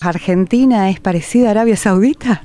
¿Argentina es parecida a Arabia Saudita?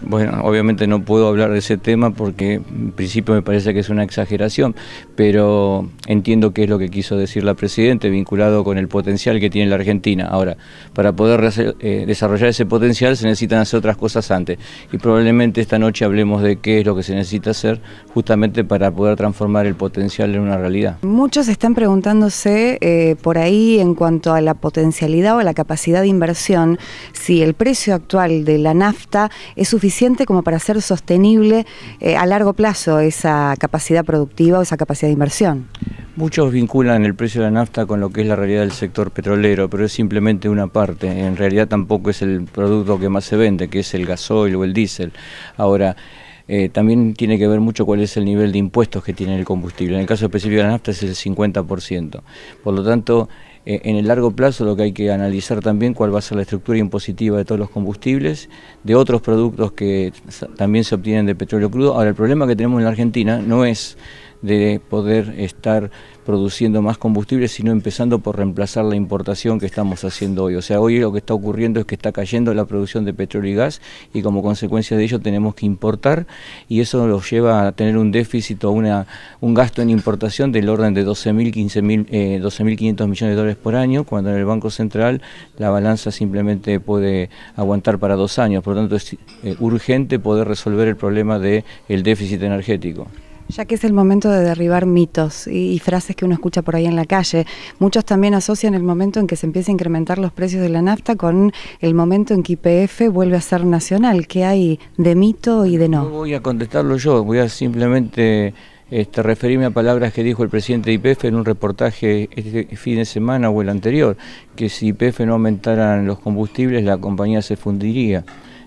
Bueno, obviamente no puedo hablar de ese tema porque en principio me parece que es una exageración, pero entiendo qué es lo que quiso decir la Presidente vinculado con el potencial que tiene la Argentina. Ahora, para poder eh, desarrollar ese potencial se necesitan hacer otras cosas antes y probablemente esta noche hablemos de qué es lo que se necesita hacer justamente para poder transformar el potencial en una realidad. Muchos están preguntándose eh, por ahí en cuanto a la potencialidad o la capacidad de inversión, si el precio actual de la nafta es suficiente como para ser sostenible eh, a largo plazo esa capacidad productiva o esa capacidad de inversión. Muchos vinculan el precio de la nafta con lo que es la realidad del sector petrolero, pero es simplemente una parte. En realidad tampoco es el producto que más se vende, que es el gasoil o el diésel. Ahora, eh, también tiene que ver mucho cuál es el nivel de impuestos que tiene el combustible. En el caso específico de la nafta es el 50%. Por lo tanto, eh, en el largo plazo lo que hay que analizar también cuál va a ser la estructura impositiva de todos los combustibles, de otros productos que también se obtienen de petróleo crudo. Ahora, el problema que tenemos en la Argentina no es de poder estar produciendo más combustible, sino empezando por reemplazar la importación que estamos haciendo hoy. O sea, hoy lo que está ocurriendo es que está cayendo la producción de petróleo y gas y como consecuencia de ello tenemos que importar y eso nos lleva a tener un déficit o una, un gasto en importación del orden de eh, 12.500 millones de dólares por año, cuando en el Banco Central la balanza simplemente puede aguantar para dos años. Por lo tanto, es eh, urgente poder resolver el problema del déficit energético. Ya que es el momento de derribar mitos y, frases que uno escucha por ahí en la calle, muchos también asocian el momento en que se empieza a incrementar los precios de la nafta con el momento en que IPF vuelve a ser nacional. ¿Qué hay de mito y de no? No voy a contestarlo yo, voy a simplemente este, referirme a palabras que dijo el presidente de IPF en un reportaje este fin de semana o el anterior, que si IPF no aumentaran los combustibles la compañía se fundiría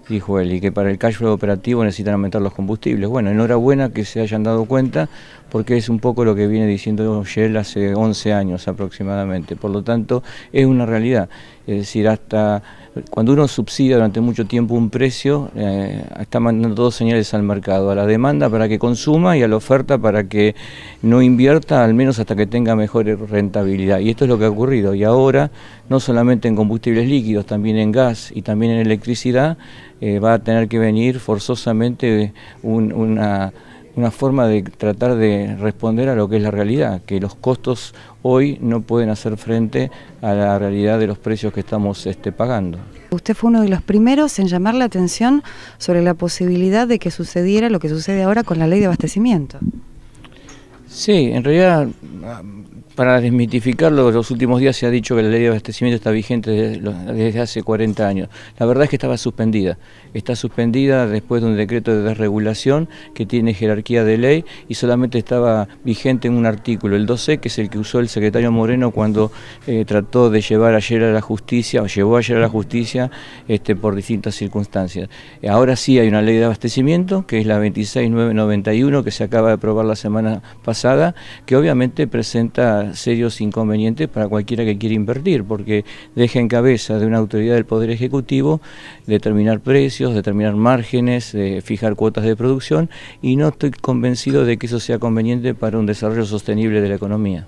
dijo él, y que para el cash operativo necesitan aumentar los combustibles. Bueno, enhorabuena que se hayan dado cuenta, porque es un poco lo que viene diciendo Shell hace 11 años aproximadamente. Por lo tanto, es una realidad. Es decir, hasta cuando uno subsidia durante mucho tiempo un precio, eh, está mandando dos señales al mercado, a la demanda para que consuma y a la oferta para que no invierta, al menos hasta que tenga mejor rentabilidad. Y esto es lo que ha ocurrido. Y ahora, no solamente en combustibles líquidos, también en gas y también en electricidad, eh, va a tener que venir forzosamente un, una una forma de tratar de responder a lo que es la realidad, que los costos hoy no pueden hacer frente a la realidad de los precios que estamos este, pagando. Usted fue uno de los primeros en llamar la atención sobre la posibilidad de que sucediera lo que sucede ahora con la ley de abastecimiento. Sí, en realidad para desmitificarlo, los últimos días se ha dicho que la ley de abastecimiento está vigente desde hace 40 años. La verdad es que estaba suspendida. Está suspendida después de un decreto de desregulación que tiene jerarquía de ley y solamente estaba vigente en un artículo, el 12, que es el que usó el secretario Moreno cuando eh, trató de llevar ayer a la justicia, o llevó ayer a la justicia este, por distintas circunstancias. Ahora sí hay una ley de abastecimiento, que es la 26991, que se acaba de aprobar la semana pasada, que obviamente presenta serios inconvenientes para cualquiera que quiera invertir, porque deja en cabeza de una autoridad del Poder Ejecutivo determinar precios, determinar márgenes, eh, fijar cuotas de producción, y no estoy convencido de que eso sea conveniente para un desarrollo sostenible de la economía.